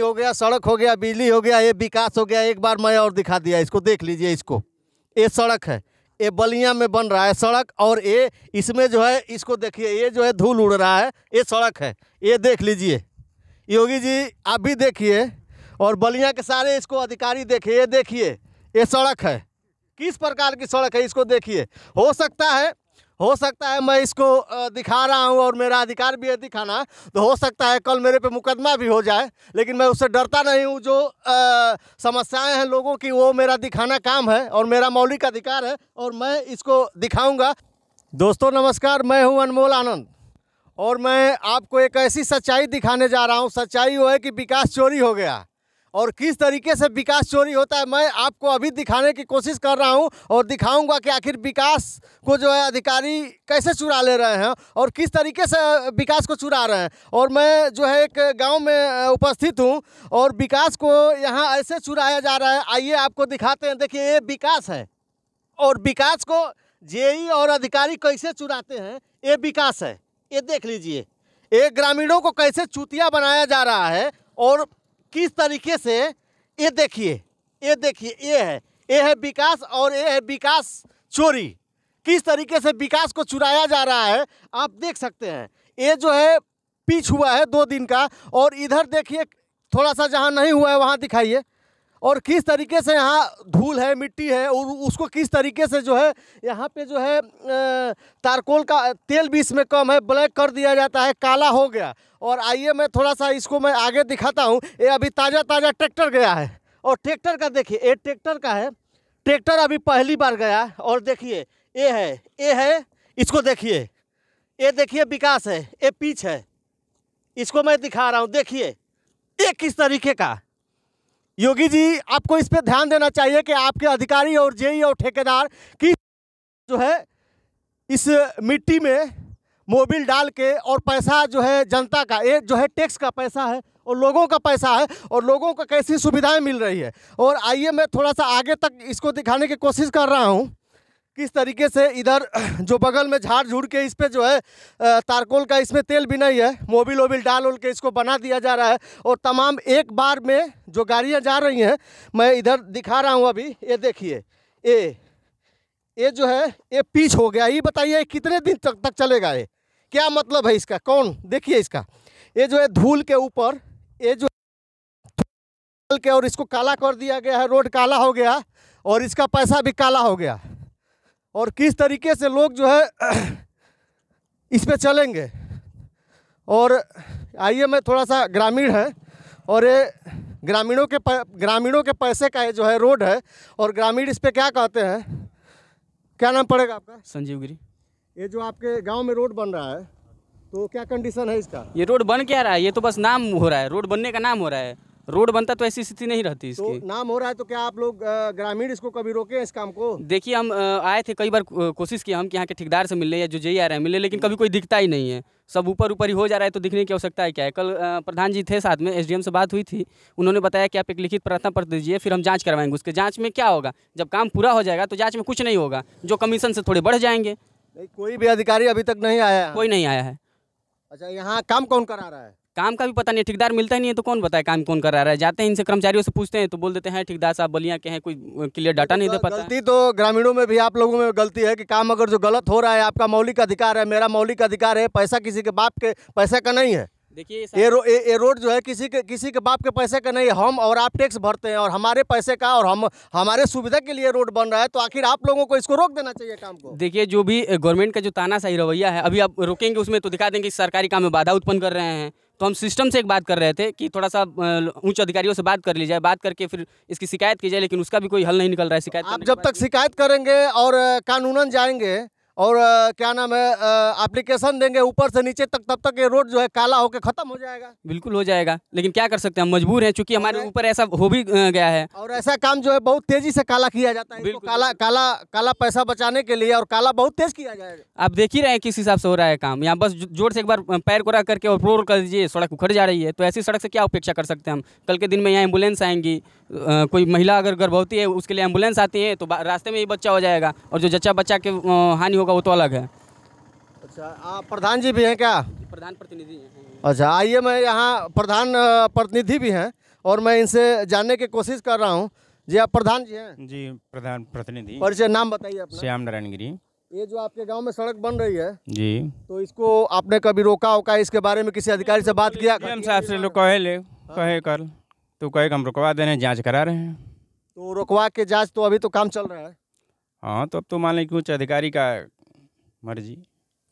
हो गया सड़क हो गया बिजली हो गया ये विकास हो गया एक बार मैं और दिखा दिया इसको देख लीजिए इसको ये सड़क है ये बलिया में बन रहा है सड़क और ये इसमें जो है इसको देखिए ये जो है धूल उड़ रहा है ये सड़क है ये देख लीजिए योगी जी आप भी देखिए और बलिया के सारे इसको अधिकारी देखिए ये देखिए ये सड़क है किस प्रकार की सड़क है इसको देखिए हो सकता है हो सकता है मैं इसको दिखा रहा हूँ और मेरा अधिकार भी है दिखाना तो हो सकता है कल मेरे पे मुकदमा भी हो जाए लेकिन मैं उससे डरता नहीं हूँ जो समस्याएं हैं लोगों की वो मेरा दिखाना काम है और मेरा मौलिक अधिकार है और मैं इसको दिखाऊँगा दोस्तों नमस्कार मैं हूँ अनमोल आनंद और मैं आपको एक ऐसी सच्चाई दिखाने जा रहा हूँ सच्चाई वो है कि विकास चोरी हो गया और किस तरीके से विकास चोरी होता है मैं आपको अभी दिखाने की कोशिश कर रहा हूं और दिखाऊंगा कि आखिर विकास को जो है अधिकारी कैसे चुरा ले रहे हैं और किस तरीके से विकास को चुरा रहे हैं और मैं जो है एक गांव में उपस्थित हूं और विकास को यहां ऐसे चुराया जा रहा है आइए आपको दिखाते हैं देखिए ये विकास है और विकास को जेई और अधिकारी कैसे चुराते हैं ये विकास है ये देख लीजिए ये ग्रामीणों को कैसे चूतिया बनाया जा रहा है और किस तरीके से ये देखिए ये देखिए ये है ये है विकास और ये है विकास चोरी किस तरीके से विकास को चुराया जा रहा है आप देख सकते हैं ये जो है पीछ हुआ है दो दिन का और इधर देखिए थोड़ा सा जहाँ नहीं हुआ है वहाँ दिखाइए और किस तरीके से यहाँ धूल है मिट्टी है और उसको किस तरीके से जो है यहाँ पे जो है तारकोल का तेल भी इसमें कम है ब्लैक कर दिया जाता है काला हो गया और आइए मैं थोड़ा सा इसको मैं आगे दिखाता हूँ ये अभी ताज़ा ताज़ा ट्रैक्टर गया है और ट्रैक्टर का देखिए ये ट्रैक्टर का है ट्रैक्टर अभी पहली बार गया और देखिए ये है ये है इसको देखिए ये देखिए विकास है ये पीछ है इसको मैं दिखा रहा हूँ देखिए ये किस तरीके का योगी जी आपको इस पर ध्यान देना चाहिए कि आपके अधिकारी और जेई और ठेकेदार की जो है इस मिट्टी में मोबिल डाल के और पैसा जो है जनता का एक जो है टैक्स का पैसा है और लोगों का पैसा है और लोगों को कैसी सुविधाएं मिल रही है और आइए मैं थोड़ा सा आगे तक इसको दिखाने की कोशिश कर रहा हूँ किस तरीके से इधर जो बगल में झाड़ झूड़ के इस पर जो है तारकोल का इसमें तेल भी नहीं है मोबिल वोबिल डाल उल के इसको बना दिया जा रहा है और तमाम एक बार में जो गाड़ियाँ जा रही हैं मैं इधर दिखा रहा हूँ अभी ये देखिए ए ये जो है ये पीच हो गया ये बताइए कितने दिन तक तक चलेगा ये क्या मतलब है इसका कौन देखिए इसका ये जो है धूल के ऊपर ये जो के और इसको काला कर दिया गया है रोड काला हो गया और इसका पैसा भी काला हो गया और किस तरीके से लोग जो है इस पर चलेंगे और आइए मैं थोड़ा सा ग्रामीण है और ये ग्रामीणों के ग्रामीणों के पैसे का जो है रोड है और ग्रामीण इस पर क्या कहते हैं क्या नाम पड़ेगा आपका संजीव गिरी ये जो आपके गांव में रोड बन रहा है तो क्या कंडीशन है इसका ये रोड बन क्या रहा है ये तो बस नाम हो रहा है रोड बनने का नाम हो रहा है रोड बनता तो ऐसी स्थिति नहीं रहती तो इसकी तो नाम हो रहा है तो क्या आप लोग ग्रामीण इसको कभी रोके इस काम को देखिए हम आए थे कई बार कोशिश किया हम कि यहाँ के ठेकेदार से मिले या जो जे आ रहे हैं मिले लेकिन हम्म। कभी कोई दिखता ही नहीं है सब ऊपर ऊपर ही हो जा रहा है तो दिखने की आवश्यकता है क्या है कल प्रधान जी थे साथ में एस से बात हुई थी उन्होंने बताया कि आप एक लिखित प्रार्थना पत्र दीजिए फिर हम जाँच करवाएंगे उसके जाँच में क्या होगा जब काम पूरा हो जाएगा तो जाँच में कुछ नहीं होगा जो कमीशन से थोड़े बढ़ जाएंगे कोई भी अधिकारी अभी तक नहीं आया कोई नहीं आया है अच्छा यहाँ काम कौन करा रहा है काम का भी पता नहीं है ठेकेदार मिलता ही नहीं है तो कौन बताए काम कौन करा रहा है जाते हैं इनसे कर्मचारियों से पूछते हैं तो बोल देते हैं हाँ, ठेकेदार साहब बलिया के हैं कोई क्लियर डाटा नहीं दे पाता गलती तो ग्रामीणों में भी आप लोगों में गलती है कि काम अगर जो गलत हो रहा है आपका मौलिक अधिकार है मेरा मौलिक अधिकार है पैसा किसी के बाप के पैसे का नहीं है देखिए ये रो, ये, ये रोड जो है किसी के किसी के बाप के पैसे का नहीं है हम और आप टैक्स भरते हैं और हमारे पैसे का और हम हमारे सुविधा के लिए रोड बन रहा है तो आखिर आप लोगों को इसको रोक देना चाहिए काम को देखिए जो भी गवर्नमेंट का जो तानाशाही रवैया है अभी आप रोकेंगे उसमें तो दिखा देंगे सरकारी काम में बाधा उत्पन्न कर रहे हैं तो हम सिस्टम से एक बात कर रहे थे कि थोड़ा सा उच्च अधिकारियों से बात कर ली जाए बात करके फिर इसकी शिकायत की जाए लेकिन उसका भी कोई हल नहीं निकल रहा है शिकायत आप जब तक शिकायत करेंगे और कानूनन जाएंगे और आ, क्या नाम है एप्लीकेशन देंगे ऊपर से नीचे तक तब तक ये रोड जो है काला होकर खत्म हो जाएगा बिल्कुल हो जाएगा लेकिन क्या कर सकते हैं मजबूर हैं चूंकि हमारे ऊपर ऐसा हो भी गया है और ऐसा काम जो है बहुत तेजी से काला किया जाता है काला काला काला पैसा बचाने के लिए और काला बहुत तेज किया जाएगा आप देख ही रहे हैं किस हिसाब से हो रहा है काम यहाँ बस जोर से एक बार पैर कोरा करके और फ्लोर कर दीजिए सड़क उखड़ जा रही है तो ऐसी सड़क से क्या अपेक्षा कर सकते हैं हम कल के दिन में यहाँ एम्बुलेंस आएंगी कोई महिला अगर गर्भवती है उसके लिए एम्बुलेंस आती है तो रास्ते में ही बच्चा हो जाएगा और जो जच्चा बच्चा के हानि होगा वो तो अलग है अच्छा आप प्रधान जी भी हैं क्या प्रधान प्रतिनिधि हैं अच्छा आइए मैं यहाँ प्रधान प्रतिनिधि भी हैं और मैं इनसे जानने की कोशिश कर रहा हूँ जी आप प्रधान जी हैं जी प्रधान प्रतिनिधि और जो नाम बताइए आप श्याम नारायण गिरी ये जो आपके गांव में सड़क बन रही है जी तो इसको आपने कभी रोका होका इसके बारे में किसी अधिकारी से बात किया कहे तो कहे हम रुकवा दे रहे हैं जाँच करा रहे हैं तो रुकवा के जाँच तो अभी तो काम चल रहा है हाँ तो अब तो मान लें कुछ अधिकारी का मर्जी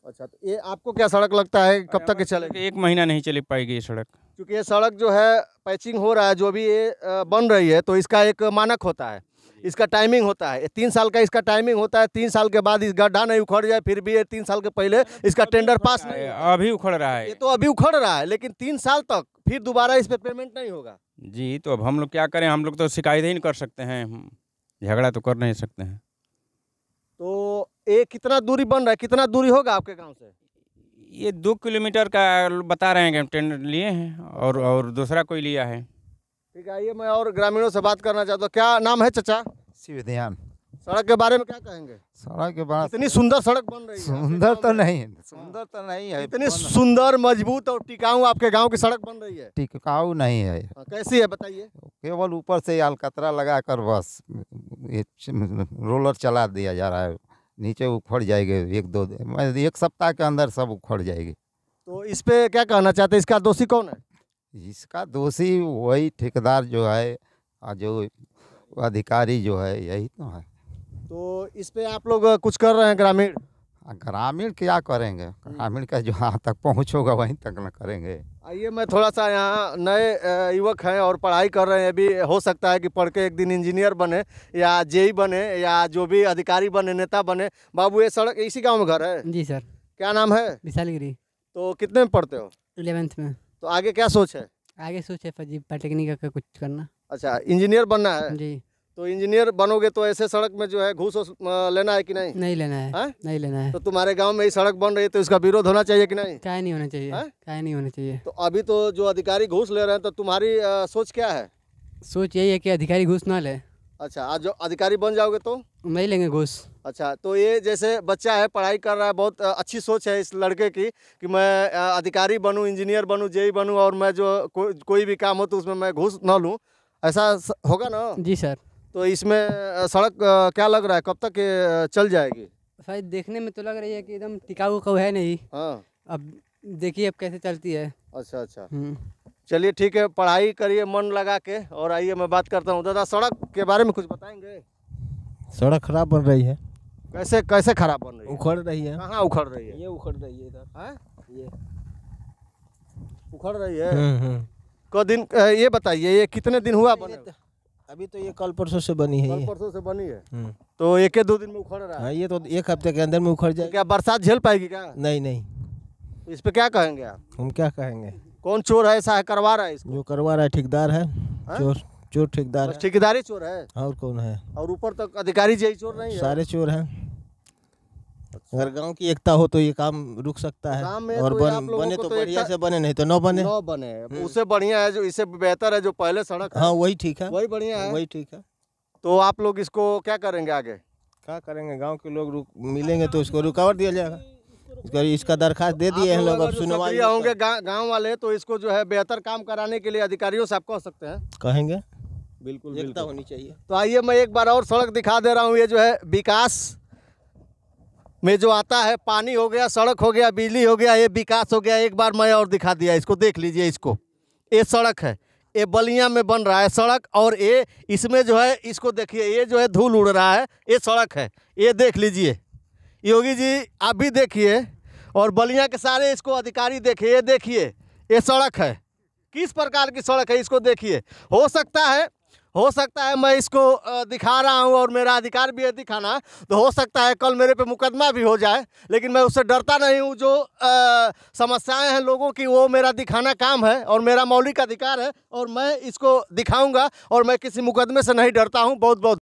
अच्छा तो ये आपको क्या सड़क लगता है कब तक ये चलेगी एक महीना नहीं चली पाएगी ये सड़क क्योंकि ये सड़क जो है पैचिंग हो रहा है जो भी ये बन रही है तो इसका एक मानक होता है इसका टाइमिंग होता है तीन साल का इसका टाइमिंग होता है तीन साल के बाद इस गड्ढा नहीं उखड़ जाए फिर भी ये तीन साल के पहले इसका टेंडर पास नहीं अभी उखड़ रहा है ये तो अभी उखड़ रहा है लेकिन तीन साल तक फिर दोबारा इस पर पेमेंट नहीं होगा जी तो अब हम लोग क्या करें हम लोग तो शिकायत ही नहीं कर सकते हैं झगड़ा तो कर नहीं सकते हैं तो ये कितना दूरी बन रहा है कितना दूरी होगा आपके गांव से ये दो किलोमीटर का बता रहे हैं टेंडर लिए हैं और और दूसरा कोई लिया है ठीक है आइए मैं और ग्रामीणों से बात करना चाहता हूँ क्या नाम है चचा शिव सड़क के बारे में क्या कहेंगे सड़क के बारे इतनी सुंदर सड़क बन रही है सुंदर तो नहीं है सुंदर तो नहीं है इतनी सुंदर मजबूत और टिकाऊ आपके गांव की सड़क बन रही है टिकाऊ नहीं है हाँ, कैसी है बताइए केवल ऊपर से अलकतरा लगा कर बस रोलर चला दिया जा रहा है नीचे उखड़ जाएगी एक दो एक सप्ताह के अंदर सब उखड़ जाएगी तो इस पे क्या कहना चाहते हैं इसका दोषी कौन है इसका दोषी वही ठेकेदार जो है जो अधिकारी जो है यही तो है तो इस पर आप लोग कुछ कर रहे हैं ग्रामीण ग्रामीण क्या करेंगे हम्म। ग्रामीण का जहाँ तक पहुँच होगा वहीं तक ना करेंगे आइए मैं थोड़ा सा यहाँ नए युवक हैं और पढ़ाई कर रहे हैं अभी हो सकता है कि पढ़ के एक दिन इंजीनियर बने या जेई बने या जो भी अधिकारी बने नेता बने बाबू ये सड़क इसी गांव में घर है जी सर क्या नाम है विशालगिरी तो कितने में पढ़ते हो इलेवेंथ में तो आगे क्या सोच है आगे सोच है पॉलिटेक्निक का कुछ करना अच्छा इंजीनियर बनना है जी तो इंजीनियर बनोगे तो ऐसे सड़क में जो है घूस लेना है कि नहीं नहीं लेना है आ? हाँ? नहीं लेना है तो तुम्हारे गांव में ही सड़क बन रही है तो इसका विरोध होना चाहिए कि नहीं क्या नहीं होना चाहिए हाँ? क्या नहीं होना चाहिए तो अभी तो जो अधिकारी घूस ले रहे हैं तो तुम्हारी आ, सोच क्या है सोच यही है कि अधिकारी घूस ना ले अच्छा आज जो अधिकारी बन जाओगे तो नहीं लेंगे घूस अच्छा तो ये जैसे बच्चा है पढ़ाई कर रहा है बहुत अच्छी सोच है इस लड़के की कि मैं अधिकारी बनूं इंजीनियर बनूं जेई बनूं और मैं जो को, कोई भी काम हो तो उसमें मैं घूस ना लूं ऐसा होगा ना जी सर तो इसमें सड़क क्या लग रहा है कब तक चल जाएगी भाई देखने में तो लग रही है कि एकदम टिकाऊ कऊ है नहीं हाँ अब देखिए अब कैसे चलती है अच्छा अच्छा हम्म। चलिए ठीक है पढ़ाई करिए मन लगा के और आइए मैं बात करता हूँ दादा सड़क के बारे में कुछ बताएंगे सड़क खराब बन रही है कैसे कैसे खराब बन रही है उखड़ रही है कहाँ उखड़ रही है ये उखड़ रही है इधर हाँ? ये उखड़ रही है हम्म, हम्म। कौ दिन ये बताइए ये कितने दिन हुआ बने अभी तो ये कल परसों से बनी है कल परसों से बनी है हम्म। तो एक दो दिन में उखड़ रहा है हाँ, ये तो एक हफ्ते के अंदर में उखड़ जाए क्या बरसात झेल पाएगी क्या नहीं नहीं इस पे क्या कहेंगे आप हम क्या कहेंगे कौन चोर है ऐसा करवा रहा है इसको? जो करवा रहा है ठेकेदार है हाँ? चोर चोर ठेकेदार ठेकेदारी चोर है हाँ, और कौन है और ऊपर तक अधिकारी जी चोर नहीं है सारे चोर है अच्छा। अगर गांव की एकता हो तो ये काम रुक सकता है और तो बन, बने तो, तो बढ़िया से बने नहीं तो न बने नौ बने हम्म। उससे बढ़िया है जो इससे बेहतर है जो पहले सड़क हाँ वही ठीक है वही बढ़िया है वही ठीक है तो आप लोग इसको क्या करेंगे आगे क्या करेंगे गाँव के लोग मिलेंगे तो इसको रुकावट दिया जाएगा इसका, इसका दरखास्त दे दिए हैं लोग अब सुनवाई होंगे गांव वाले तो इसको जो है बेहतर काम कराने के लिए अधिकारियों से आप कह सकते हैं कहेंगे बिल्कुल होनी चाहिए तो आइए मैं एक बार और सड़क दिखा दे रहा हूँ ये जो है विकास में जो आता है पानी हो गया सड़क हो गया बिजली हो गया ये विकास हो गया एक बार मैं और दिखा दिया इसको देख लीजिए इसको ये सड़क है ये बलिया में बन रहा है सड़क और ये इसमें जो है इसको देखिए ये जो है धूल उड़ रहा है ये सड़क है ये देख लीजिए योगी जी आप भी देखिए और बलिया के सारे इसको अधिकारी देखिए ये देखिए ये सड़क है किस प्रकार की सड़क है इसको देखिए हो सकता है हो सकता है मैं इसको दिखा रहा हूँ और मेरा अधिकार भी है दिखाना तो हो सकता है कल मेरे पे मुकदमा भी हो जाए लेकिन मैं उससे डरता नहीं हूँ जो समस्याएं हैं लोगों की वो मेरा दिखाना काम है और मेरा मौलिक अधिकार है और मैं इसको दिखाऊँगा और मैं किसी मुकदमे से नहीं डरता हूँ बहुत बहुत